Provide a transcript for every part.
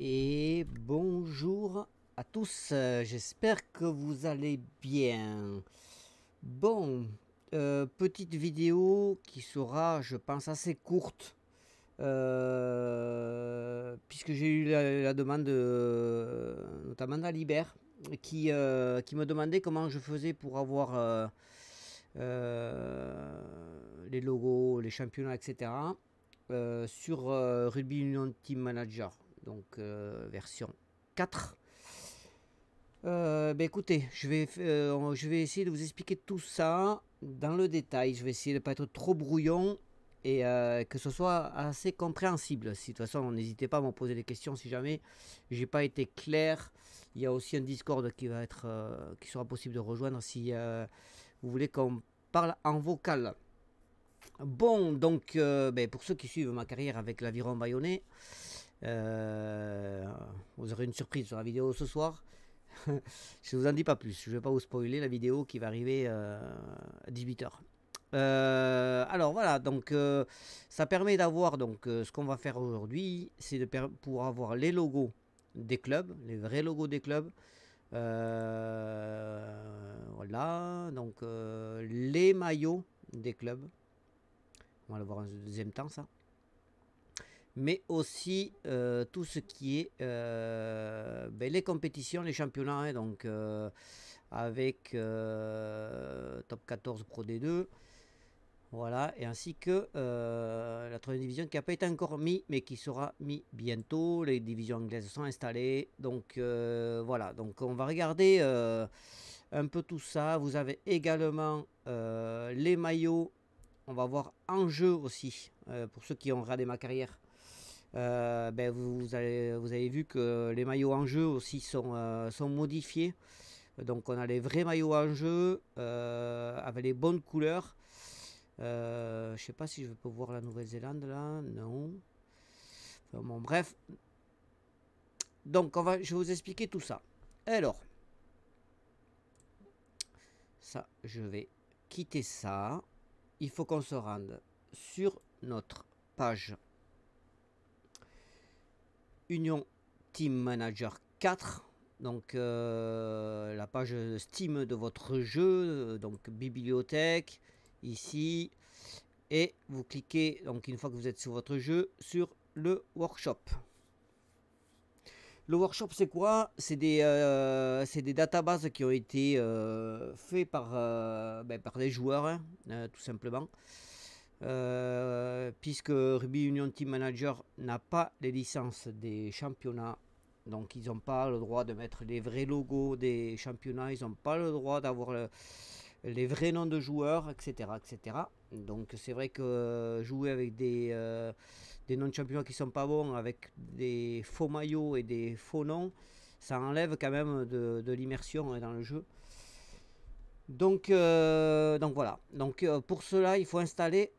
Et bonjour à tous, j'espère que vous allez bien. Bon, euh, petite vidéo qui sera, je pense, assez courte. Euh, puisque j'ai eu la, demande, euh, notamment d'Alibert, qui, qui me demandait comment je faisais pour avoir les logos, les championnats, etc. sur Rugby Union Team Manager donc euh, version 4. Euh, ben, écoutez, je vais, euh, je vais essayer de vous expliquer tout ça dans le détail. Je vais essayer de ne pas être trop brouillon et que ce soit assez compréhensible. Si, de toute façon, n'hésitez pas à me poser des questions si jamais j'ai pas été clair. Il y a aussi un Discord qui, va être, qui sera possible de rejoindre si vous voulez qu'on parle en vocal. Bon, donc ben, pour ceux qui suivent ma carrière avec l'aviron bayonnais, euh, vous aurez une surprise sur la vidéo ce soir. je ne vous en dis pas plus, je ne vais pas vous spoiler la vidéo qui va arriver euh, à 18h. Euh, alors voilà, donc ça permet d'avoir donc ce qu'on va faire aujourd'hui, c'est de pour avoir les logos des clubs, les vrais logos des clubs. voilà, donc les maillots des clubs. On va le voir en deuxième temps ça mais aussi euh, tout ce qui est euh, ben, les compétitions, les championnats, hein, donc euh, avec Top 14 Pro D2, voilà, et ainsi que la troisième division qui n'a pas été encore mise, mais qui sera mise bientôt. Les divisions anglaises sont installées, donc voilà, donc on va regarder un peu tout ça. Vous avez également les maillots. On va voir en jeu aussi, pour ceux qui ont regardé ma carrière euh, ben vous, avez, vu que les maillots en jeu aussi sont, euh, sont modifiés. Donc on a les vrais maillots en jeu euh, avec les bonnes couleurs. je ne sais pas si je peux voir la Nouvelle-Zélande là, non. bon, bref. Donc on va, je vais vous expliquer tout ça. Alors, ça, je vais quitter ça. Il faut qu'on se rende sur notre page Union Team Manager 4. Donc euh, la page Steam de votre jeu, euh, donc bibliothèque, ici. Et vous cliquez, donc une fois que vous êtes sur votre jeu, sur le workshop. Le workshop, c'est quoi C'est des, euh, databases qui ont été faites par, ben, par les joueurs, hein, tout simplement. Euh, puisque Ruby Union Team Manager n'a pas les licences des championnats. Donc ils n'ont pas le droit de mettre les vrais logos des championnats, ils n'ont pas le droit d'avoir les vrais noms de joueurs, etc. etc. Donc c'est vrai que jouer avec des, euh, des noms de championnats qui ne sont pas bons, avec des faux maillots et des faux noms, ça enlève quand même de, l'immersion hein, dans le jeu. Donc, euh, donc voilà. Donc pour cela, il faut installer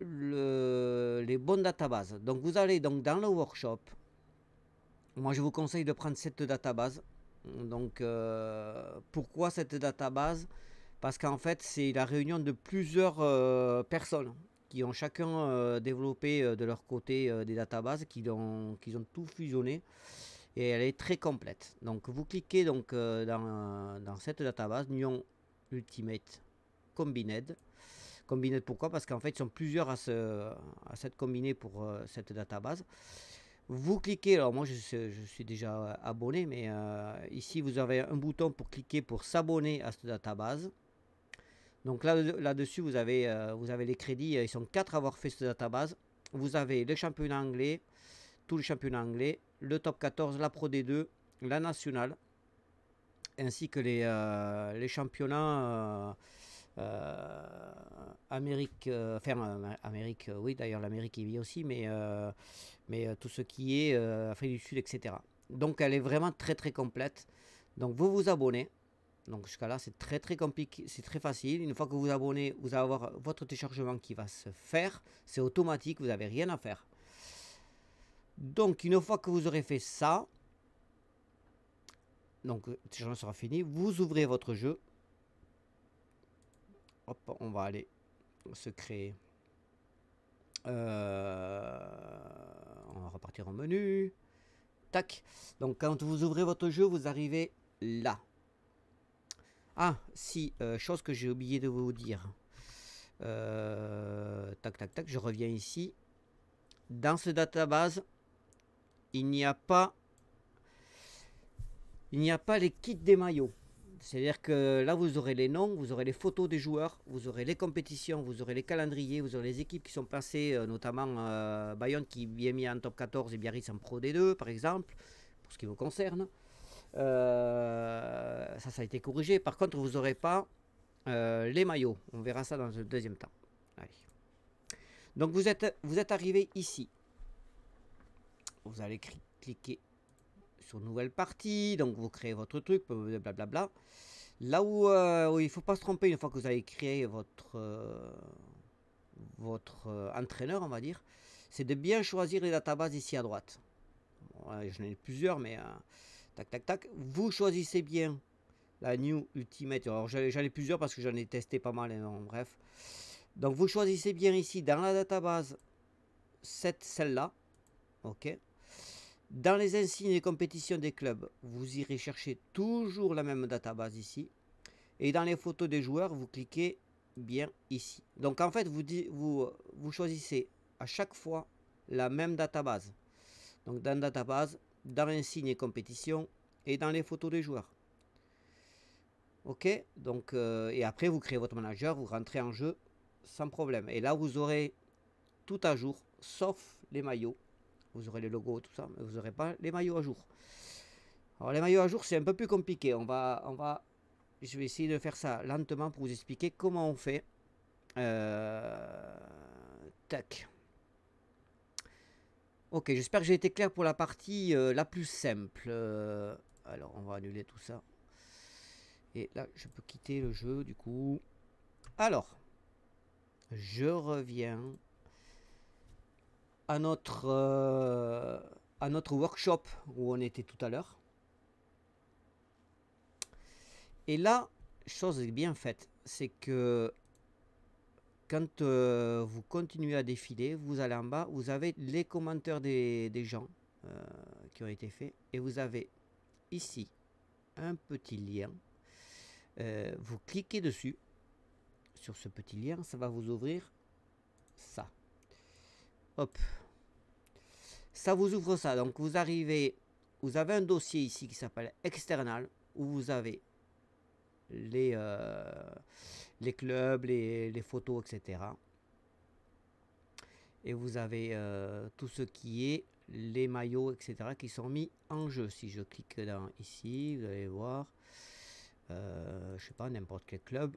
les bonnes databases. Donc vous allez donc dans le workshop. Moi je vous conseille de prendre cette database. Donc euh, pourquoi cette database Parce qu'en fait c'est la réunion de plusieurs euh, personnes qui ont chacun euh, développé de leur côté des databases, qui ont, qu'ils ont tout fusionné. Et elle est très complète. Donc vous cliquez donc dans, dans cette database, Nyon Ultimate Combined combinette. Pourquoi Parce qu'en fait, ils sont plusieurs à, se, à cette combinée pour euh, cette database. Vous cliquez, alors moi je, suis déjà euh, abonné, mais euh, ici vous avez un bouton pour cliquer pour s'abonner à cette database. Donc là, là-dessus, vous, avez, vous avez les crédits. Ils sont quatre à avoir fait cette database. Vous avez le championnat anglais, tout le championnat anglais, le top 14, la Pro D2, la nationale, ainsi que les, les championnats euh, Amérique, euh, enfin euh, Amérique, oui d'ailleurs l'Amérique est vit aussi, mais, mais tout ce qui est Afrique du Sud, etc. Donc elle est vraiment très très complète. Donc vous vous abonnez. Donc jusqu'à là, c'est très très compliqué, c'est très facile. Une fois que vous vous abonnez, vous allez avoir votre téléchargement qui va se faire. C'est automatique, vous n'avez rien à faire. Donc une fois que vous aurez fait ça, donc le téléchargement sera fini, vous ouvrez votre jeu on va aller se créer. Euh, on va repartir en menu. Tac. Donc quand vous ouvrez votre jeu, vous arrivez là. Ah, si, euh, chose que j'ai oublié de vous dire. Euh, tac, tac, tac, je reviens ici. Dans ce database, il n'y a pas... Il n'y a pas les kits des maillots. C'est-à-dire que là, vous aurez les noms, vous aurez les photos des joueurs, vous aurez les compétitions, vous aurez les calendriers, vous aurez les équipes qui sont passées, euh, notamment euh, Bayonne qui est bien mis en top 14 et Biarritz en Pro D2, par exemple, pour ce qui vous concerne. Euh, ça, ça a été corrigé. Par contre, vous n'aurez pas les maillots. On verra ça dans un deuxième temps. Donc, vous êtes, vous êtes arrivé ici. Vous allez cliquer sur nouvelle partie, donc vous créez votre truc, blablabla. Là euh, où, il faut pas se tromper, une fois que vous avez créé votre, euh, votre euh, entraîneur, on va dire, c'est de bien choisir les databases ici à droite. je J'en ai plusieurs, mais tac, tac, tac. Vous choisissez bien la New Ultimate. Alors j'en ai plusieurs parce que j'en ai testé pas mal, hein, bref. Donc vous choisissez bien ici dans la database cette celle-là, ok. Dans les insignes et compétitions des clubs, vous irez chercher toujours la même database ici. Et dans les photos des joueurs, vous cliquez bien ici. Donc en fait, vous, vous choisissez à chaque fois la même database. Donc dans database, dans insignes et compétitions et dans les photos des joueurs. Ok, donc euh, et après vous créez votre manager, vous rentrez en jeu sans problème. Et là vous aurez tout à jour, sauf les maillots vous aurez les logos, tout ça, mais vous n'aurez pas les maillots à jour. Alors les maillots à jour, c'est un peu plus compliqué. On va, on va, je vais essayer de faire ça lentement pour vous expliquer comment on fait. Euh, tac. Ok, j'espère que j'ai été clair pour la partie euh, la plus simple. Euh, alors, on va annuler tout ça. Et là, je peux quitter le jeu, du coup. Alors, je reviens notre, euh, à notre workshop où on était tout à l'heure. Et là, chose bien faite, c'est que quand euh, vous continuez à défiler, vous allez en bas, vous avez les commentaires des, gens euh, qui ont été faits. Et vous avez ici un petit lien. vous cliquez dessus, sur ce petit lien, ça va vous ouvrir ça vous ouvre ça. Donc vous arrivez, vous avez un dossier ici qui s'appelle external où vous avez les, euh, les clubs, les, photos, etc. Et vous avez euh, tout ce qui est les maillots, etc. qui sont mis en jeu. Si je clique dans ici, vous allez voir, euh, je sais pas, n'importe quel club,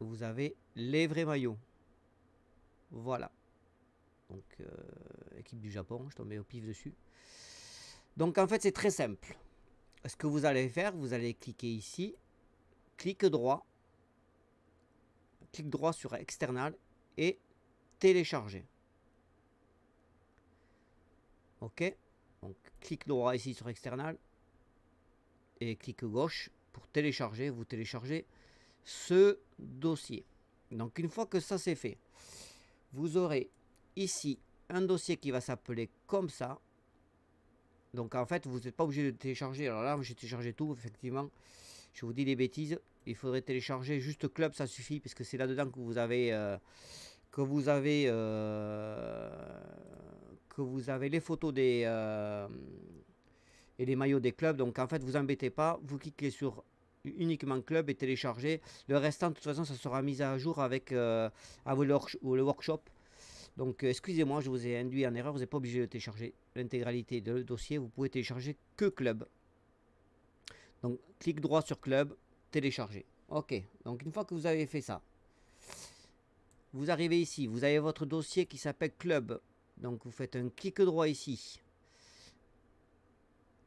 vous avez les vrais maillots. Voilà. Donc, euh, équipe du Japon, je tombe au pif dessus. Donc, en fait, c'est très simple. Ce que vous allez faire, vous allez cliquer ici, clic droit, clic droit sur external et télécharger. Ok, donc clic droit ici sur external et clic gauche pour télécharger. Vous téléchargez ce dossier. Donc une fois que ça c'est fait, vous aurez ici un dossier qui va s'appeler comme ça. Donc en fait, vous n'êtes pas obligé de télécharger. Alors là, j'ai téléchargé tout, effectivement. Je vous dis des bêtises. Il faudrait télécharger juste club, ça suffit, puisque c'est là-dedans que vous avez euh, que vous avez euh, que vous avez les photos des euh, et les maillots des clubs. Donc en fait, vous embêtez pas. Vous cliquez sur uniquement club et téléchargez. Le restant, de toute façon, ça sera mis à jour avec, avec le workshop. Donc, euh, excusez-moi, je vous ai induit en erreur. Vous n'êtes pas obligé de télécharger l'intégralité de le dossier. Vous pouvez télécharger que Club. Donc, clic droit sur Club, télécharger. Ok, donc une fois que vous avez fait ça, vous arrivez ici. Vous avez votre dossier qui s'appelle Club. Donc, vous faites un clic droit ici.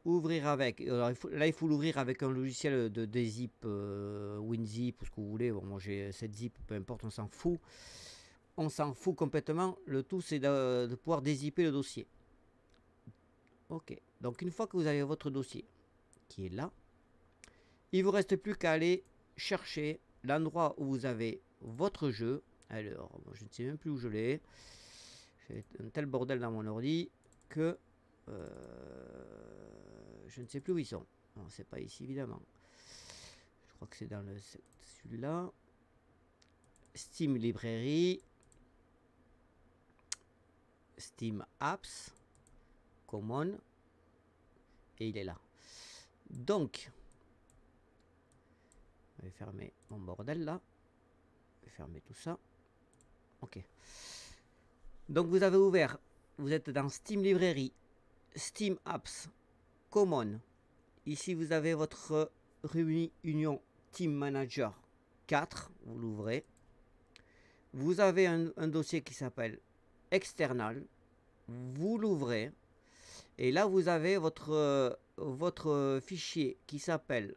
Ouvrir avec. là, il faut l'ouvrir avec un logiciel de Dzip. Euh, WinZip ou ce que vous voulez. Bon, moi, j'ai cette zip, peu importe, on s'en fout on s'en fout complètement. Le tout, c'est de, pouvoir dézipper le dossier. Ok, donc une fois que vous avez votre dossier qui est là, il vous reste plus qu'à aller chercher l'endroit où vous avez votre jeu. Alors, je ne sais même plus où je l'ai. J'ai un tel bordel dans mon ordi que euh, je ne sais plus où ils sont. Non, c'est pas ici évidemment. Je crois que c'est dans le celui-là. Steam Librairie. Steam Apps, Common, et il est là. Donc, je vais fermer mon bordel là, je vais fermer tout ça. Ok. Donc vous avez ouvert, vous êtes dans Steam Librairie, Steam Apps, Common. Ici vous avez votre Réunion Team Manager 4, vous l'ouvrez. Vous avez un dossier qui s'appelle external, vous l'ouvrez et là vous avez votre, euh, votre euh, fichier qui s'appelle,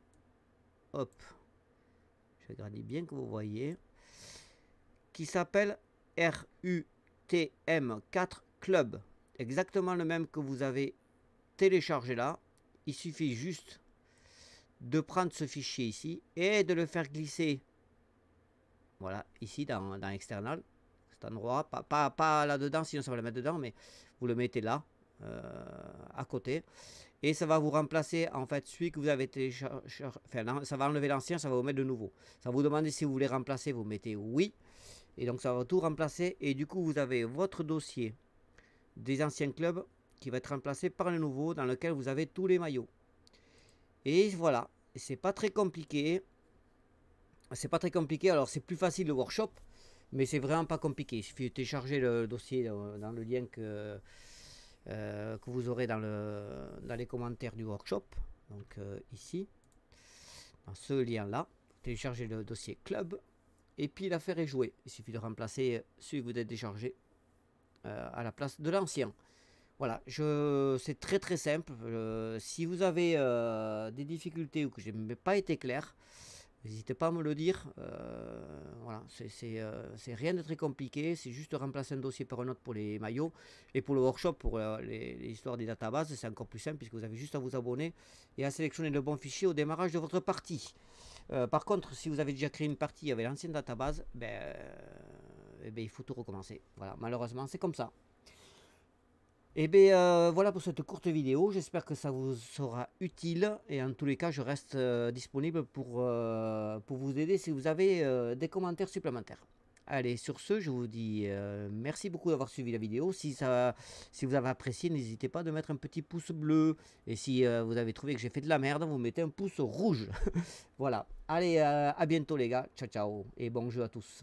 hop, je garde bien que vous voyez, qui s'appelle RUTM4 Club, exactement le même que vous avez téléchargé là, il suffit juste de prendre ce fichier ici et de le faire glisser voilà ici dans, dans external endroit. Pas, là-dedans, sinon ça va le mettre dedans, mais vous le mettez là, euh, à côté. Et ça va vous remplacer en fait celui que vous avez téléchargé. Enfin, ça va enlever l'ancien, ça va vous mettre de nouveau. Ça vous demande si vous voulez remplacer, vous mettez oui. Et donc ça va tout remplacer. Et du coup, vous avez votre dossier des anciens clubs qui va être remplacé par le nouveau dans lequel vous avez tous les maillots. Et voilà, c'est pas très compliqué. C'est pas très compliqué. Alors c'est plus facile le workshop mais c'est vraiment pas compliqué. Il suffit de télécharger le dossier euh, dans le lien que, euh, que vous aurez dans, le, dans les commentaires du workshop. Donc euh, ici, dans ce lien-là, téléchargez le dossier club. Et puis l'affaire est jouée. Il suffit de remplacer celui que vous avez déchargé à la place de l'ancien. Voilà, Je c'est très très simple. si vous avez des difficultés ou que je n'ai pas été clair, N'hésitez pas à me le dire. Euh, voilà, euh, c'est rien de très compliqué. C'est juste remplacer un dossier par un autre pour les maillots. Et pour le workshop, pour euh, l'histoire des databases, c'est encore plus simple puisque vous avez juste à vous abonner et à sélectionner le bon fichier au démarrage de votre partie. par contre, si vous avez déjà créé une partie avec l'ancienne database, ben, eh ben, il faut tout recommencer. Voilà, malheureusement, c'est comme ça. Et eh bien euh, voilà pour cette courte vidéo, j'espère que ça vous sera utile et en tous les cas je reste euh, disponible pour, euh, pour vous aider si vous avez des commentaires supplémentaires. Allez sur ce je vous dis merci beaucoup d'avoir suivi la vidéo, si, ça, si vous avez apprécié n'hésitez pas de mettre un petit pouce bleu et si vous avez trouvé que j'ai fait de la merde vous mettez un pouce rouge. voilà, allez à bientôt les gars, ciao ciao et bon jeu à tous.